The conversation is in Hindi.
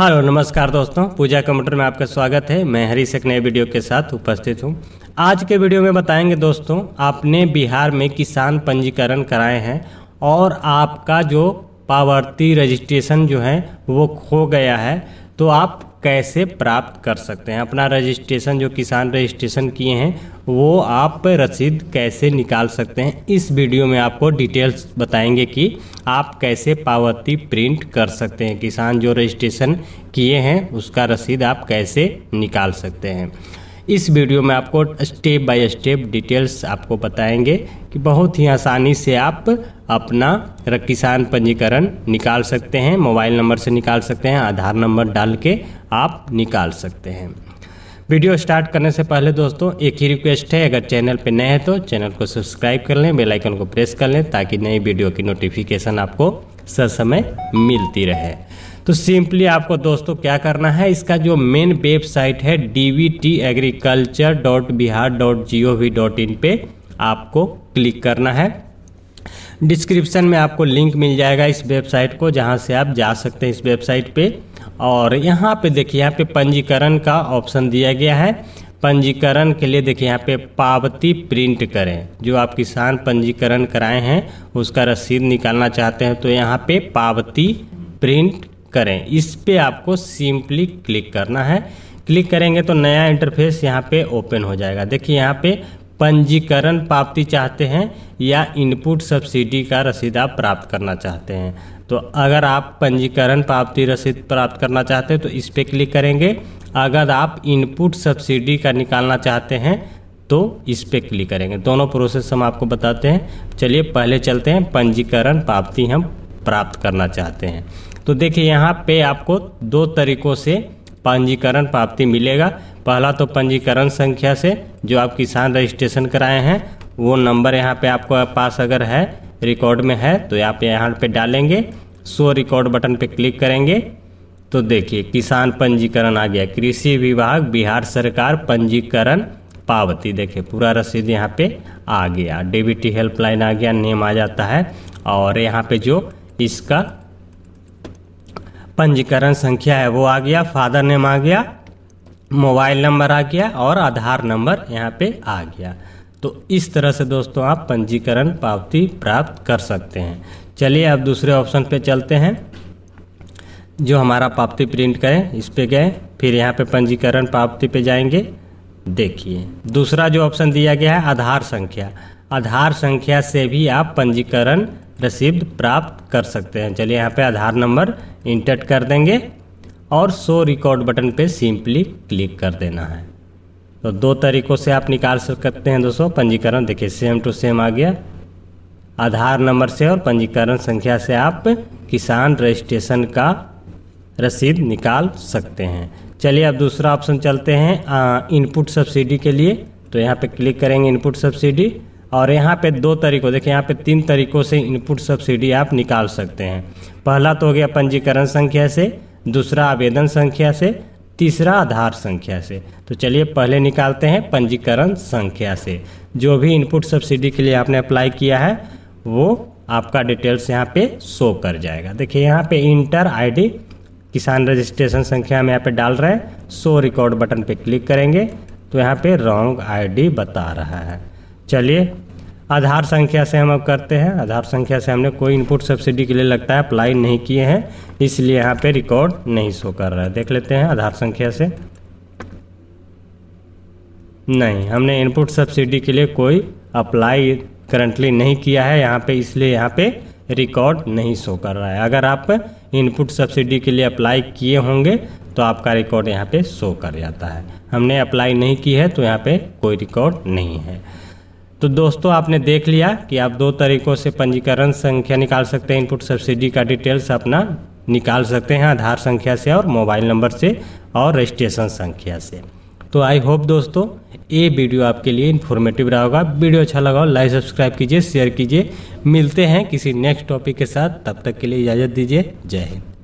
हेलो नमस्कार दोस्तों पूजा कंप्यूटर में आपका स्वागत है मैं हरी एक नए वीडियो के साथ उपस्थित हूँ आज के वीडियो में बताएंगे दोस्तों आपने बिहार में किसान पंजीकरण कराए हैं और आपका जो पावर्ती रजिस्ट्रेशन जो है वो खो गया है तो आप कैसे प्राप्त कर सकते हैं अपना रजिस्ट्रेशन जो किसान रजिस्ट्रेशन किए हैं वो आप रसीद कैसे निकाल सकते हैं इस वीडियो में आपको डिटेल्स बताएंगे कि आप कैसे पावती प्रिंट कर सकते हैं किसान जो रजिस्ट्रेशन किए हैं उसका रसीद आप कैसे निकाल सकते हैं इस वीडियो में आपको स्टेप बाय स्टेप डिटेल्स आपको बताएंगे कि बहुत ही आसानी से आप अपना किसान पंजीकरण निकाल सकते हैं मोबाइल नंबर से निकाल सकते हैं आधार नंबर डाल के आप निकाल सकते हैं वीडियो स्टार्ट करने से पहले दोस्तों एक ही रिक्वेस्ट है अगर चैनल पर नए हैं तो चैनल को सब्सक्राइब कर लें बेलाइकन को प्रेस कर लें ताकि नई वीडियो की नोटिफिकेशन आपको ससमय मिलती रहे तो सिंपली आपको दोस्तों क्या करना है इसका जो मेन वेबसाइट है D agriculture dot Bihar dot G O V dot in पर आपको क्लिक करना है डिस्क्रिप्शन में आपको लिंक मिल जाएगा इस वेबसाइट को जहां से आप जा सकते हैं इस वेबसाइट पे और यहां पे देखिए यहां पे पंजीकरण का ऑप्शन दिया गया है पंजीकरण के लिए देखिए यहाँ पे पावती प्रिंट करें जो आप किसान पंजीकरण कराए हैं उसका रसीद निकालना चाहते हैं तो यहाँ पे पावती प्रिंट करें इस पे आपको सिंपली क्लिक करना है क्लिक करेंगे तो नया इंटरफेस यहाँ पे ओपन हो जाएगा देखिए यहाँ पे पंजीकरण प्राप्ति चाहते हैं या इनपुट सब्सिडी का रसीद आप प्राप्त करना चाहते हैं तो अगर आप पंजीकरण प्राप्ति रसीद प्राप्त करना चाहते हैं तो इस पर क्लिक करेंगे अगर आप इनपुट सब्सिडी का निकालना चाहते हैं तो इस पर क्लिक करेंगे दोनों प्रोसेस हम आपको बताते हैं चलिए पहले चलते हैं पंजीकरण प्राप्ति हम प्राप्त करना चाहते हैं तो देखिए यहाँ पे आपको दो तरीकों से पंजीकरण प्राप्ति मिलेगा पहला तो पंजीकरण संख्या से जो आप किसान रजिस्ट्रेशन कराए हैं वो नंबर यहाँ पे आपको पास अगर है रिकॉर्ड में है तो आप यहाँ पे डालेंगे शो रिकॉर्ड बटन पे क्लिक करेंगे तो देखिए किसान पंजीकरण आ गया कृषि विभाग बिहार सरकार पंजीकरण पावती देखिए पूरा रसीद यहाँ पे आ गया डीबीटी हेल्पलाइन आ गया नेम आ जाता है और यहाँ पे जो इसका पंजीकरण संख्या है वो आ गया फादर नेम आ गया मोबाइल नंबर आ गया और आधार नंबर यहाँ पे आ गया तो इस तरह से दोस्तों आप पंजीकरण पावती प्राप्त कर सकते हैं चलिए अब दूसरे ऑप्शन पे चलते हैं जो हमारा पावती प्रिंट करें इस पे गए फिर यहाँ पे पंजीकरण पावती पे जाएंगे देखिए दूसरा जो ऑप्शन दिया गया है आधार संख्या आधार संख्या से भी आप पंजीकरण रसीद प्राप्त कर सकते हैं चलिए यहाँ पे आधार नंबर इंटर कर देंगे और शो रिकॉर्ड बटन पे सिंपली क्लिक कर देना है तो दो तरीक़ों से आप निकाल सकते हैं दोस्तों पंजीकरण देखिए सेम टू सेम आ गया आधार नंबर से और पंजीकरण संख्या से आप किसान रजिस्ट्रेशन का रसीद निकाल सकते हैं चलिए अब दूसरा ऑप्शन चलते हैं इनपुट सब्सिडी के लिए तो यहाँ पे क्लिक करेंगे इनपुट सब्सिडी और यहाँ पे दो तरीकों देखिए यहाँ पे तीन तरीकों से इनपुट सब्सिडी आप निकाल सकते हैं पहला तो हो गया पंजीकरण संख्या से दूसरा आवेदन संख्या से तीसरा आधार संख्या से तो चलिए पहले निकालते हैं पंजीकरण संख्या से जो भी इनपुट सब्सिडी के लिए आपने अप्लाई किया है वो आपका डिटेल्स यहाँ पे शो कर जाएगा देखिए यहाँ पे इंटर आईडी किसान रजिस्ट्रेशन संख्या में यहाँ पे डाल रहे हैं शो रिकॉर्ड बटन पे क्लिक करेंगे तो यहाँ पे रॉन्ग आईडी बता रहा है चलिए आधार संख्या से हम अब करते हैं आधार संख्या से हमने कोई इनपुट सब्सिडी के लिए लगता है अप्लाई नहीं किए हैं इसलिए यहाँ पे रिकॉर्ड नहीं शो कर रहा है देख लेते हैं आधार संख्या से नहीं हमने इनपुट सब्सिडी के लिए कोई अप्लाई करंटली नहीं किया है यहाँ पे इसलिए यहाँ पे रिकॉर्ड नहीं शो कर रहा है अगर आप इनपुट सब्सिडी के लिए अप्लाई किए होंगे तो आपका रिकॉर्ड यहाँ पे शो कर जाता है हमने अप्लाई नहीं की है तो यहाँ पे कोई रिकॉर्ड नहीं है तो दोस्तों आपने देख लिया कि आप दो तरीकों से पंजीकरण संख्या निकाल सकते हैं इनपुट सब्सिडी का डिटेल्स अपना निकाल सकते हैं आधार संख्या से और मोबाइल नंबर से और रजिस्ट्रेशन संख्या से तो आई होप दोस्तों ये वीडियो आपके लिए इन्फॉर्मेटिव रहा होगा वीडियो अच्छा लगा हो लाइक सब्सक्राइब कीजिए शेयर कीजिए मिलते हैं किसी नेक्स्ट टॉपिक के साथ तब तक के लिए इजाज़त दीजिए जय हिंद